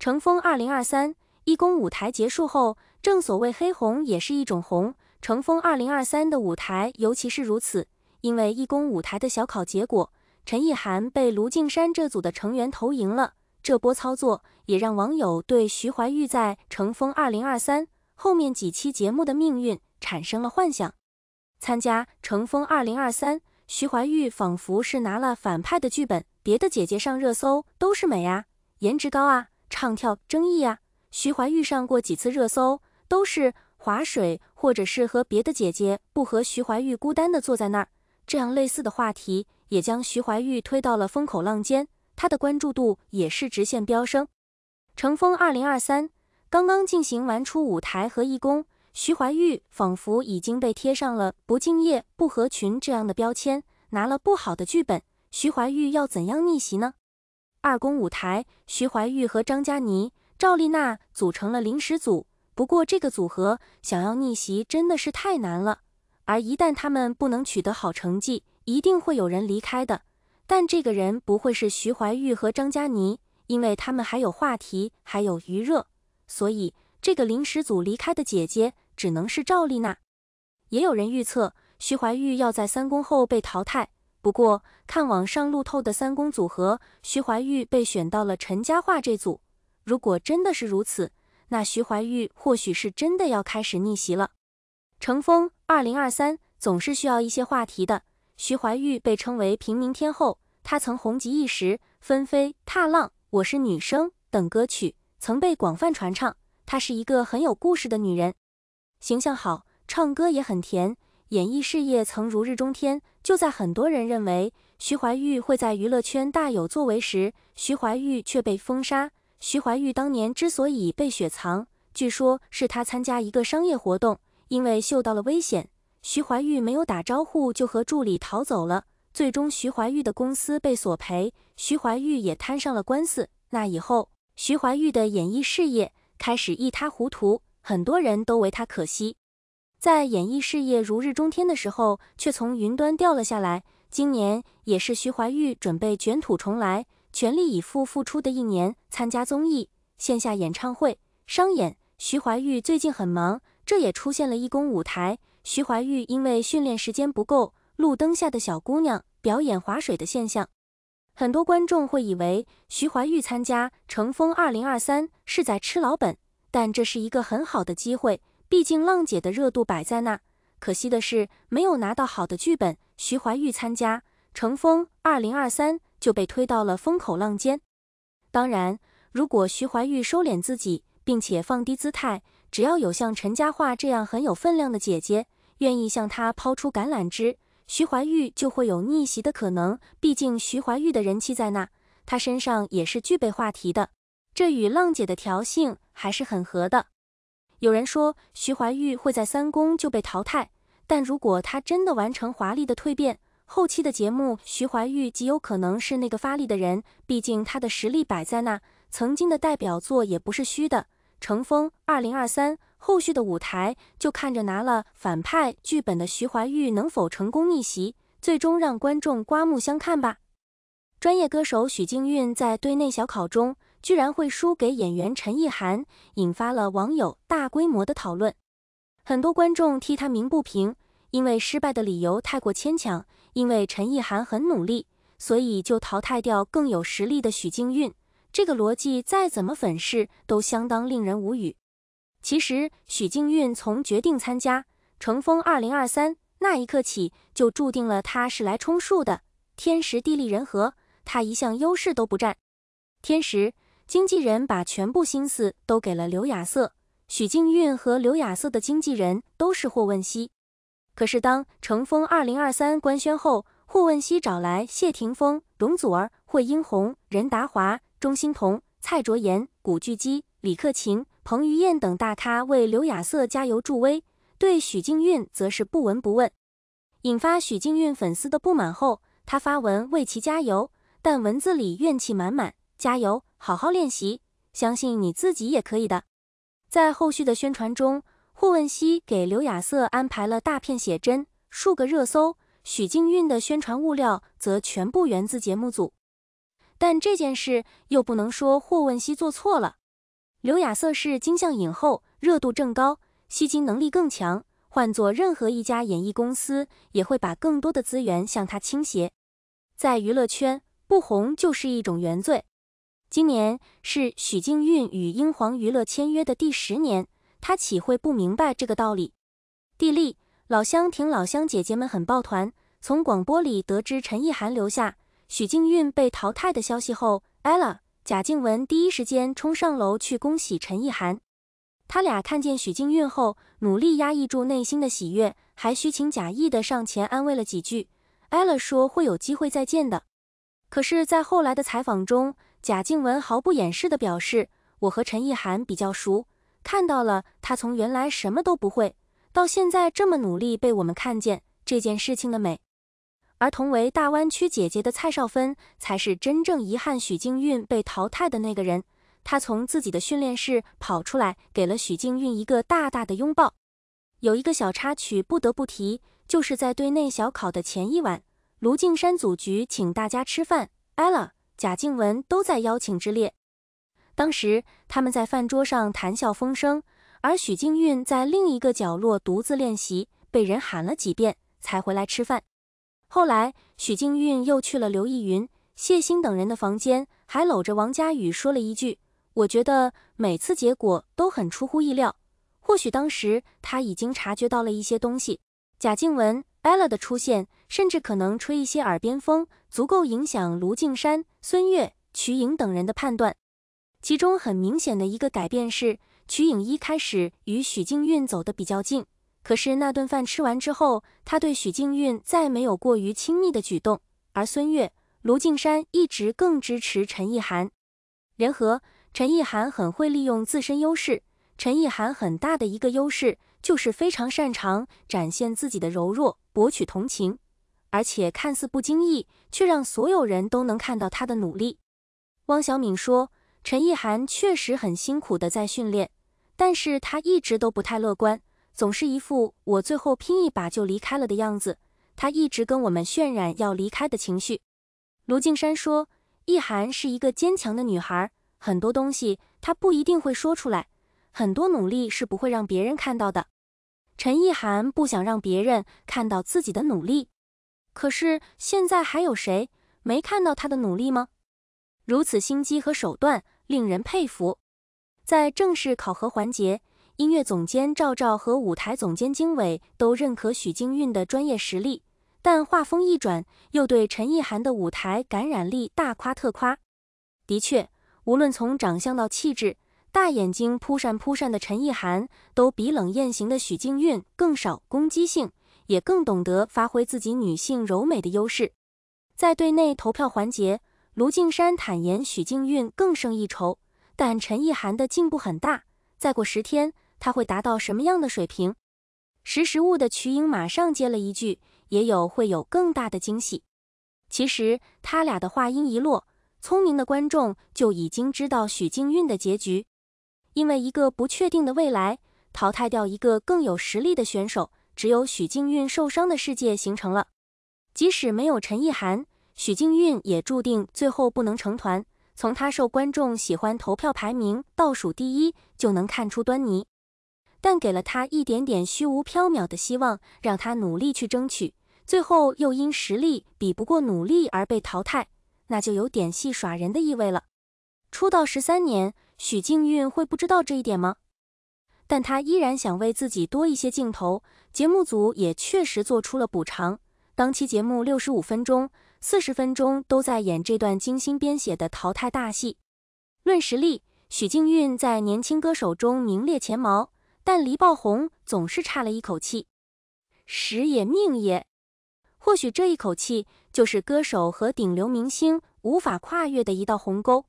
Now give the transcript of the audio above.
乘风二零二三义工舞台结束后，正所谓黑红也是一种红。乘风二零二三的舞台尤其是如此，因为义工舞台的小考结果，陈意涵被卢靖姗这组的成员投赢了。这波操作也让网友对徐怀钰在乘风二零二三后面几期节目的命运产生了幻想。参加乘风二零二三，徐怀钰仿佛是拿了反派的剧本，别的姐姐上热搜都是美啊，颜值高啊。唱跳争议啊，徐怀钰上过几次热搜，都是划水，或者是和别的姐姐不和徐怀钰孤单的坐在那儿，这样类似的话题也将徐怀钰推到了风口浪尖，他的关注度也是直线飙升。乘风二零二三刚刚进行完出舞台和义工，徐怀钰仿佛已经被贴上了不敬业、不合群这样的标签，拿了不好的剧本，徐怀钰要怎样逆袭呢？二公舞台，徐怀钰和张嘉倪、赵丽娜组成了临时组。不过，这个组合想要逆袭真的是太难了。而一旦他们不能取得好成绩，一定会有人离开的。但这个人不会是徐怀钰和张嘉倪，因为他们还有话题，还有余热。所以，这个临时组离开的姐姐只能是赵丽娜。也有人预测，徐怀钰要在三公后被淘汰。不过，看网上路透的三公组合，徐怀钰被选到了陈嘉桦这组。如果真的是如此，那徐怀钰或许是真的要开始逆袭了。乘风二零二三总是需要一些话题的。徐怀钰被称为平民天后，她曾红极一时，《纷飞》《踏浪》《我是女生》等歌曲曾被广泛传唱。她是一个很有故事的女人，形象好，唱歌也很甜。演艺事业曾如日中天，就在很多人认为徐怀钰会在娱乐圈大有作为时，徐怀钰却被封杀。徐怀钰当年之所以被雪藏，据说是他参加一个商业活动，因为嗅到了危险，徐怀钰没有打招呼就和助理逃走了。最终，徐怀钰的公司被索赔，徐怀钰也摊上了官司。那以后，徐怀钰的演艺事业开始一塌糊涂，很多人都为他可惜。在演艺事业如日中天的时候，却从云端掉了下来。今年也是徐怀钰准备卷土重来、全力以赴复出的一年，参加综艺、线下演唱会、商演。徐怀钰最近很忙，这也出现了义工舞台。徐怀钰因为训练时间不够，路灯下的小姑娘表演划水的现象，很多观众会以为徐怀钰参加《乘风二零二三》是在吃老本，但这是一个很好的机会。毕竟浪姐的热度摆在那，可惜的是没有拿到好的剧本。徐怀钰参加《乘风二零二三》就被推到了风口浪尖。当然，如果徐怀钰收敛自己，并且放低姿态，只要有像陈嘉桦这样很有分量的姐姐愿意向他抛出橄榄枝，徐怀钰就会有逆袭的可能。毕竟徐怀钰的人气在那，他身上也是具备话题的，这与浪姐的调性还是很合的。有人说徐怀钰会在三公就被淘汰，但如果他真的完成华丽的蜕变，后期的节目徐怀钰极有可能是那个发力的人，毕竟他的实力摆在那，曾经的代表作也不是虚的。乘风二零二三后续的舞台就看着拿了反派剧本的徐怀钰能否成功逆袭，最终让观众刮目相看吧。专业歌手许靖韵在队内小考中。居然会输给演员陈意涵，引发了网友大规模的讨论。很多观众替他鸣不平，因为失败的理由太过牵强。因为陈意涵很努力，所以就淘汰掉更有实力的许靖韵。这个逻辑再怎么粉饰，都相当令人无语。其实，许靖韵从决定参加《乘风二零二三》那一刻起，就注定了她是来充数的。天时地利人和，她一向优势都不占。天时。经纪人把全部心思都给了刘亚瑟，许静韵和刘亚瑟的经纪人都是霍汶希。可是当《乘风二零二三》官宣后，霍汶希找来谢霆锋、容祖儿、惠英红、任达华、钟欣桐、蔡卓妍、古巨基、李克勤、彭于晏等大咖为刘亚瑟加油助威，对许静韵则是不闻不问，引发许静韵粉丝的不满后，他发文为其加油，但文字里怨气满满，加油。好好练习，相信你自己也可以的。在后续的宣传中，霍汶希给刘亚瑟安排了大片写真、数个热搜；许静韵的宣传物料则全部源自节目组。但这件事又不能说霍汶希做错了。刘亚瑟是金像影后，热度正高，吸金能力更强，换做任何一家演艺公司也会把更多的资源向他倾斜。在娱乐圈，不红就是一种原罪。今年是许静韵与英皇娱乐签约的第十年，她岂会不明白这个道理？地利老乡听老乡姐姐们很抱团，从广播里得知陈意涵留下，许静韵被淘汰的消息后，ella、贾静雯第一时间冲上楼去恭喜陈意涵。他俩看见许静韵后，努力压抑住内心的喜悦，还虚情假意的上前安慰了几句。ella 说会有机会再见的。可是，在后来的采访中，贾静雯毫不掩饰地表示：“我和陈意涵比较熟，看到了她从原来什么都不会，到现在这么努力，被我们看见这件事情的美。”而同为大湾区姐姐的蔡少芬，才是真正遗憾许静韵被淘汰的那个人。她从自己的训练室跑出来，给了许静韵一个大大的拥抱。有一个小插曲不得不提，就是在队内小考的前一晚，卢靖山组局请大家吃饭，艾拉。贾静雯都在邀请之列。当时他们在饭桌上谈笑风生，而许静韵在另一个角落独自练习，被人喊了几遍才回来吃饭。后来许静韵又去了刘亦云、谢欣等人的房间，还搂着王佳宇说了一句：“我觉得每次结果都很出乎意料。”或许当时他已经察觉到了一些东西。贾静雯。ella 的出现甚至可能吹一些耳边风，足够影响卢靖山、孙悦、瞿颖等人的判断。其中很明显的一个改变是，瞿颖一开始与许静韵走得比较近，可是那顿饭吃完之后，他对许静韵再没有过于亲密的举动。而孙悦、卢靖山一直更支持陈意涵。联合陈意涵很会利用自身优势。陈意涵很大的一个优势。就是非常擅长展现自己的柔弱，博取同情，而且看似不经意，却让所有人都能看到他的努力。汪小敏说：“陈意涵确实很辛苦的在训练，但是她一直都不太乐观，总是一副我最后拼一把就离开了的样子。她一直跟我们渲染要离开的情绪。”卢静山说：“意涵是一个坚强的女孩，很多东西她不一定会说出来。”很多努力是不会让别人看到的。陈意涵不想让别人看到自己的努力，可是现在还有谁没看到她的努力吗？如此心机和手段令人佩服。在正式考核环节，音乐总监赵照和舞台总监金纬都认可许京韵的专业实力，但话锋一转，又对陈意涵的舞台感染力大夸特夸。的确，无论从长相到气质。大眼睛扑扇扑扇的陈意涵都比冷艳型的许静韵更少攻击性，也更懂得发挥自己女性柔美的优势。在队内投票环节，卢靖山坦言许静韵更胜一筹，但陈意涵的进步很大。再过十天，他会达到什么样的水平？识时务的瞿颖马上接了一句：“也有会有更大的惊喜。”其实他俩的话音一落，聪明的观众就已经知道许静韵的结局。因为一个不确定的未来，淘汰掉一个更有实力的选手，只有许静韵受伤的世界形成了。即使没有陈意涵，许静韵也注定最后不能成团。从她受观众喜欢、投票排名倒数第一就能看出端倪。但给了她一点点虚无缥缈的希望，让她努力去争取，最后又因实力比不过努力而被淘汰，那就有点戏耍人的意味了。出道十三年。许静韵会不知道这一点吗？但他依然想为自己多一些镜头。节目组也确实做出了补偿。当期节目六十五分钟，四十分钟都在演这段精心编写的淘汰大戏。论实力，许静韵在年轻歌手中名列前茅，但离爆红总是差了一口气。时也命也，或许这一口气就是歌手和顶流明星无法跨越的一道鸿沟。